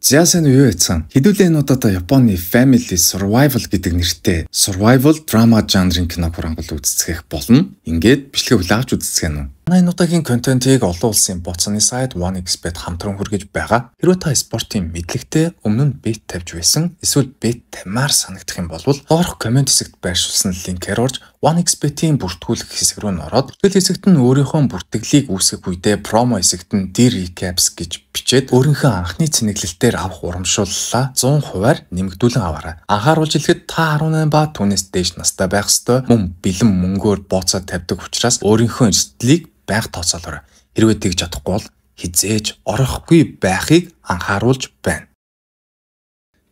Зясан юу яцсан? Хэдүүлээ энэ удаа Японы Family Survival гэдэг нэртэй survival drama жанрын кино хурангуул үздэсгэх болно. Ингээд бичлэгийг авч үздэсгэнэ үү? манай энэ удаагийн контентийг олон улсын буцааны сайт OneXBet хамтран хүргэж байгаа. Хэрвээ та спортын мэдлэгтэй өмнө нь бет тавьж байсан эсвэл бет тамаар санагдах юм бол доорх комент хэсэгт байршуулсан линкээр орж OneXBet-ийн бүртгүүлэх хэсэг рүү н ороод бүртгэл хэсэгт нь өөрийнхөө бүртгэлийг үүсгэх үедээ промо хэсэгт нь Dear Recaps гэж бичээд өөрийнхөө анхны цэнэглэлтээр авах урамшууллаа 100%-аар нэмэгдүүлэн аваарай. Анхааруулж хэлэхэд та 18 ба түүнээс дээш настай байх ёстой. Мөн бэлэн мөнгөөр бооцоо тавьдаг учраас өөрийнхөө эрсдлийг байх тооцоолорой. Хэрвээ тэгж чадахгүй бол хизээж орохгүй байхыг анхааруулж байна.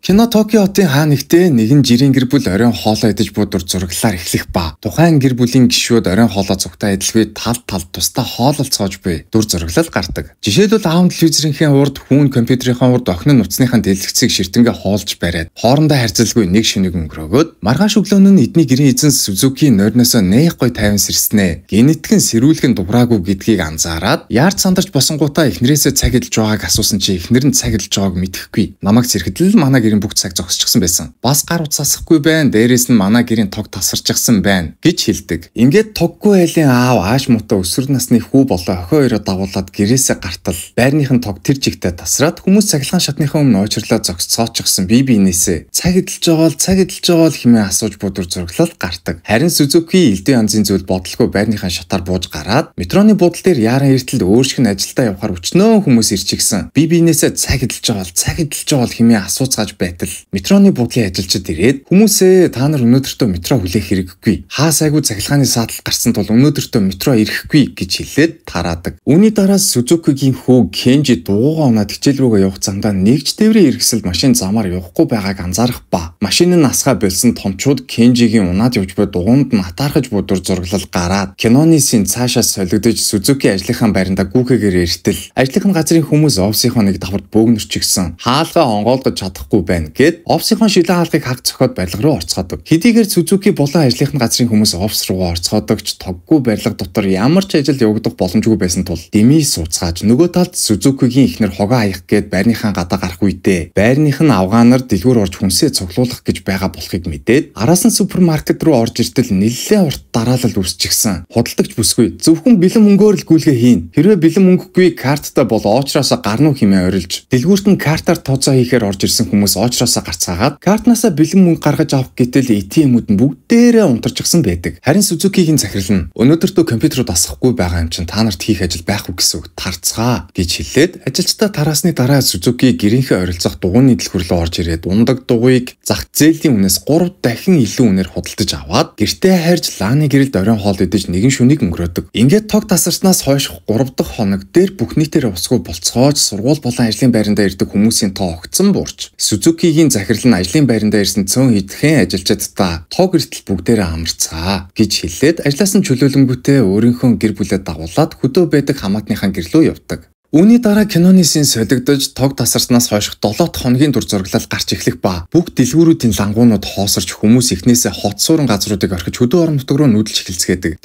Кино Токио хотын хаа нэгтээ нэгэн жирийн гэр бүл оройн хоолоо идэж будур зураглаар эхлэх ба тухайн гэр бүлийн гишүүд оройн хоолоо цугтаа идэлгүй тал тал тусдаа хоолол цоож буй дүр зураглал гардаг. Жишээлбэл аав телевизрийнхээ урд хүүн компьютерийнхээ урд охин нь утасныхаа дэлгэцийг ширтэнгээ хоолж бариад хоорондоо харьцалгүй нэг шинийг өнгөрөөгөөд маргааш өглөө нь эдний гэрийн эзэн Сүзуки нойрносоо нээхгүй тайван сэрснэ. Генетикэн сэрүүлгэн дубраагүй гэдгийг анзаараад яард сандарч босонгуудаа эхнэрээсээ цаг идэлж байгааг асуусан чи эхнэр нь цаг идэлж байгааг мэдхгүй. Намаг зэрэгдэл манаг гэрийн бүх цаг зогсчихсан байсан. Бас гар утсаасахгүй байна. Дээрээс нь манай гэрийн тог тасарчихсан байна гэж хэлдэг. Ингээд тоггүй айлын аав ааш мутаа өсвөр насны хүү болоо охин хоёроо дагуулад гэрээсээ гартал байрныхын тог тэр жигтэй тасраад хүмүүс цахилгаан шатныхаа өмнө уучрлаа зогсцоочихсан бие биенээсээ цаг эдэлж байгаа л цаг эдэлж байгаа л хэмээн асууж бодор зураглал гардаг. Харин Сүзүки элдэн янзын зүйл бодлого байрныхаа шатаар бууж гараад метроны буудал дээр яаран эртэлд өөршгөн ажилдаа явахаар өчнөө хүмүүс ирчихсэн. Би биенээсээ цаг эдэлж байгаа л цаг эдэлж байгаа л хэмээн асууцгааж байтал метроны буудлын ажилчид ирээд хүмүүсээ та нар өнөөдөртөө метро хүлээх хэрэггүй. Хаа сайгүй цахилгааны саатал гарсан тул өнөөдөртөө метро ирэхгүй гэж хэлээд тараадаг. Үүний дараа Сүзукигийн хүү Кенжи дуугаа унаад хичээл рүүгээ явах замдаа нэгч тээврийн эргэсэл машин замаар явахгүй байгааг анзаарах ба машин нь асгаа бэлсэн томчууд Кенжигийн унаад явж буй дугуунд нь атаархаж будур зураглал гараад киноны син цаашаас солигдож Сүзуки ажлынхаа байранда гүүхэгээр эртэл ажлынхан газрын хүмүүс офсынхоо нэг давхар бөөгнөрч гисэн хаалгаа онгоолгож чадахгүй байна гэд офсынхон шилэн хаалгыг хаг цохоод барилга руу орцгоодог. Хэдийгээр Сүзүки булан ажлынх нь газрын хүмүүс офс руугаа орцгоодог ч тоггүй барилга дотор ямар ч ажил явагдах боломжгүй байсан тул Деми суцгааж нөгөө талд Сүзүкигийн эхнэр хогоо хаях гээд байрныхаа гадаа гарах үедээ байрных нь авгаанаар дэлгүүр орж хүнсээ цуглуулах гэж байгаа болохыг мэдээд араас нь супермаркет руу орж иртэл нэлээд урт дараалал үүсчихсэн. Худалдагч бүсгүй зөвхөн бэлэн мөнгөөр л гүйлгээ хийн. Хэрвээ бэлэн мөнгөгүй карттай бол очроос гарнуу хэмээн орилж дэлгүүрт нь картаар тооцоо хийхээр орж ирсэн хүмүүс очроосоо гарцгаагаад картнаасаа бэлэн мөнгө гаргаж авах гэтэл ATM-үүд нь бүгдээрээ унтарчихсан байдаг. Харин Suzuki-гийн захирал нь өнөөдөртөө компьютерууд асахгүй байгаа юм чинь та нарт хийх ажил байхгүй гэсэн үг тарцгаа гэж хэлээд ажилчдаа тараасны дараа Suzuki гэрийнхээ оролцох дугууны дэлгүүр рүү орж ирээд ундаг дугуйг зах зээлийн үнээс 3 дахин илүү үнээр худалдаж аваад гэртээ хайрж лааны гэрэлд оройн хоол идэж нэгэн шүнийг өнгөрөөдөг. Ингээд тог тасарснаас хойш 3 дахь хоног дээр бүх нийтээр усгүй болцгооч сургууль болон ажлын байрандаа ирдэг хүмүүсийн тоо огцсон буурч. Suzuki Мицукигийн захирал нь ажлын байрандаа ирсэн цөөн хитгэн ажилчдаа тоо гэртэл бүгдээрээ амарцгаа гэж хэлээд ажилласан чөлөөлөнгөтэй өөрийнхөө гэр бүлээ дагуулад хөдөө байдаг хамаатныхаа гэрлөө явдаг. Үүний дараа киноны син солигдож, тог тасарснаас хойш 7 хоногийн дүр зураглал гарч эхлэх ба бүх дэлгүүрүүдийн лангуунууд хоосорч хүмүүс эхнээсээ хот суурин газруудыг орхиж хөдөө орон нутг руу нүүдэлж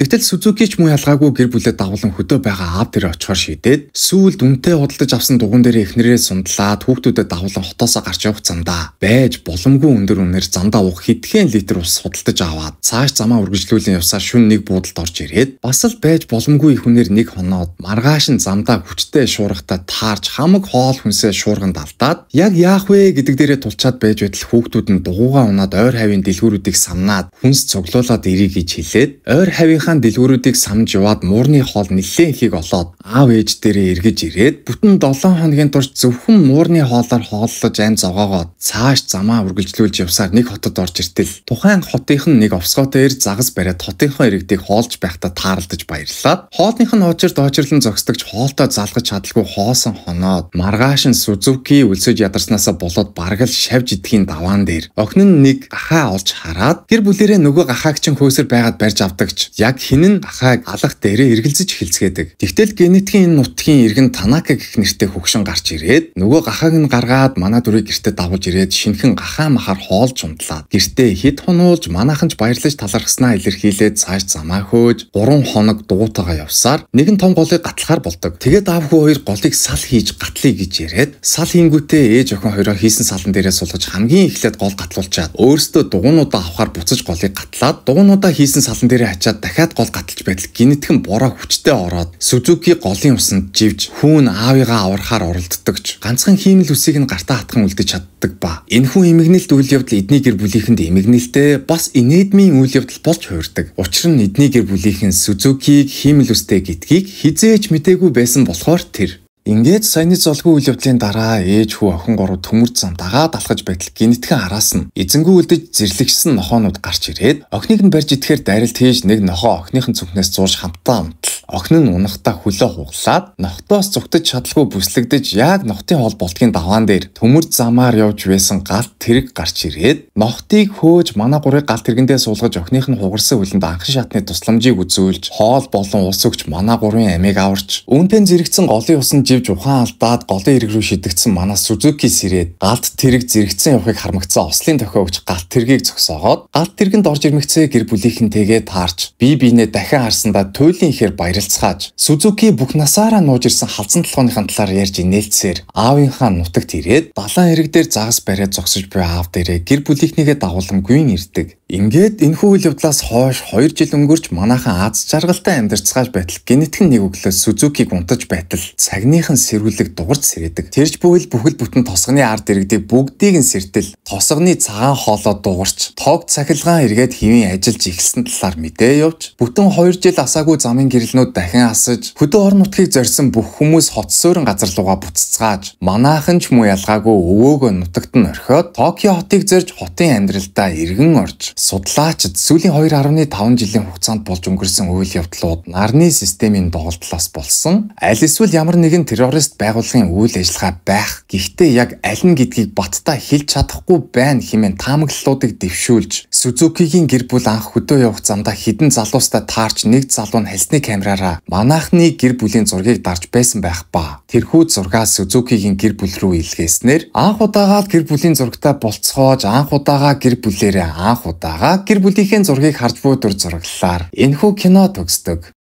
эхэлцгээдэг. Тэгтэл Сүзукич муу ялгаагүй гэр бүлээ дагуулan хөдөө байгаа аав дээр очихоор шийдээд сүүлд үнтэй худалдаж авсан дугун дээр эхнэрээ сундлаад хүүхдүүдэд дагуулan хотоосоо гарч явах замдаа байж боломгүй өндөр үнээр замдаа уух хэдхэн литр ус худалдаж аваад цааш замаа үргэлжлүүлэн явсаар шүн нэг буудалд орж ирээд бас л байж боломгүй их үнээр нэг хоноод маргааш нь замдаа хүчтэй шуургатаа таарж хамаг хоол хүнсээ шуурганд алдаад яг яах вэ гэдэг дээрээ тулчаад байж байтал хүүхдүүд нь дугуугаа унаад ойр хавийн дэлгүүрүүдийг самнаад хүнс цуглуулад ирий гэж хэлээд ойр хавийнхаа дэлгүүрүүдийг самж яваад муурны хоол нэлээд ихийг олоод аав ээж дээрээ эргэж ирээд бүтэн 7 хоногийн турш зөвхөн муурны хоолоор хооллож ань зогоогоод цааш замаа үргэлжлүүлж явсаар нэг хотод орж иртэл тухайн хотынх нь нэг овсгоотой эр загас бариад хотынхоо иргэдийг хоолж байхдаа тааралдаж баярлаад хоолных нь очирд очирлон зогсдогч хоолтой залгаж магадгүй хоосон хоноод маргааш нь Сүзүки өлсөж ядарснаасаа болоод бараг л шавж идэхийн даваан дээр охин нь нэг гахаа олж хараад гэр бүлэрээ нөгөө гахааг чинь хөөсөр байгаад барьж авдагч. Яг хинэн гахааг алах дээрээ эргэлзэж эхэлцгээдэг. Тэгтэл генетикийн энэ нутгийн иргэн Танака гэх нэртэй хөгшин гарч ирээд нөгөө гахааг нь гаргаад манай дүрийг гэртээ дагуулж ирээд шинхэн гахаа махаар хоолж унтлаад гэртээ хэд хонуулж манайханч баярлаж талархснаа илэрхийлээд цааш замаа хөөж 3 хоног дуутагаа явсаар нэгэн том голыг гатлахаар бол болдог. Тэгээд аавгүй хоёр хоёр голыг сал хийж гатлая гэж яриад сал хийнгүүтээ ээж охин хоёроо хийсэн салан дээрээ сулгаж хамгийн эхлээд гол гатлуулчаад өөрсдөө дугуйнуудаа авахаар буцаж голыг гатлаад дугуйнуудаа хийсэн салан дээрээ хачаад дахиад гол гатлж байтал гинэтгэн бороо хүчтэй ороод Сүзүки голын усанд живж хүүн аавыгаа аврахаар оролддогч ганцхан хиймэл үсийг нь гартаа хатхан үлдэж чаддаг ба энэ хүн эмгэнэлт үйл явдал эдний гэр бүлийнхэнд эмгэнэлтэй бас инэдмийн үйл явдал болж хувирдаг учир нь эдний гэр бүлийнхэн Сүзүкийг хиймэл үстэй гэдгийг хизээж мтээгүй байсан болохоор Ингээд саяны золгүй үйл явдлын дараа ээж хүү охин гурав төмөр зам дагаад алхаж байтал гинтгэн араас нь эзэнгүй үлдэж зэрлэгсэн нохоонууд гарч ирээд охиныг нь барьж идэхээр дайралт хийж нэг нохоо охиных нь цүнхнээс зурж хамтдаа амтлаа. Охин нь унахтаа хөлөө хуглаад ногтоос зүгтэж чадлгүй бүслэгдэж яг ногтын хол болтгийн даваан дээр төмөр замаар явж байсан гал тэрэг гарч ирээд ногтыг хөөж манай гурыг гал тэргэндээ суулгаж охиных нь хугарсан хөлөнд анхан шатны тусламжийг үзүүлж хоол болон ус өгч манай гурын амийг аварч үүнтэй зэрэгцэн голын усан живж ухаан алдаад голын ирэг рүү шидэгдсэн манай Сүзүки сэрээд галт тэрэг зэрэгцэн явахыг хармагцсан ослын тохиогч галт тэргийг зогсоогоод галт тэргэнд орж ирмэгцээ гэр бүлийнхэнтэйгээ таарч бие биенээ дахин харсандаа туйлын ихэр баяр ярилцгааж Сүзүки бүх насаараа нууж ирсэн халзан толгойн талаар ярьж инээлцээр аавынхаа нутагт ирээд далайн эрэг дээр загас бариад зогсож буй аав дээрээ гэр бүлийнхнийгээ дагуулan гүйн ирдэг. Ингээд энэ үйл явдлаас хойш 2 жил өнгөрч манайхан аз жаргалтай амьдарцгааж байтал генетик нэг өглөөс Сүзукиг унтаж байтал цагныхан сэрүүлэг дугарч сэрээдэг. Тэрж бүхэл бүхэл бүтэн тосгоны ард иргэдэг бүгдийг нь сэртэл тосгоны цагаан хоолоо дугарч тоог цахилгаан эргээд хэвийн ажиллаж эхэлсэн талаар мэдээ явж бүтэн 2 жил асаагүй замын гэрэлнүүд дахин асаж хөдөө орон нутгийг зорьсон бүх хүмүүс хот суурин газар лугаа буцацгааж манайхан ч муу ялгаагүй өвөөгөө нутагт нь орхиод Токио хотыг зорж хотын амьдралдаа иргэн орж судлаачид сүүлийн 2.5 жилийн хугацаанд болж өнгөрсөн үйл явдлууд нарны системийн доголдлоос болсон аль эсвэл ямар нэгэн террорист байгууллагын үйл ажиллагаа байх гэхдээ яг аль нь гэдгийг баттай хэлж чадахгүй байна хэмээн таамаглалуудыг дэвшүүлж Сүзукигийн гэр бүл анх хөдөө явах замдаа хідэн залуустай таарч нэг залуу нь хэлсний камераараа манахны гэр бүлийн зургийг дарж байсан байх ба тэрхүү зургаа Сүзукигийн гэр бүл рүү илгээснээр анх удаагаа гэр бүлийн зургтаа болцгоож анх удаагаа гэр бүлээрээ анх удаа байхдаагаа гэр бүлийнхээ зургийг харж буудар зураглалаар энэхүү кино төгсдөг.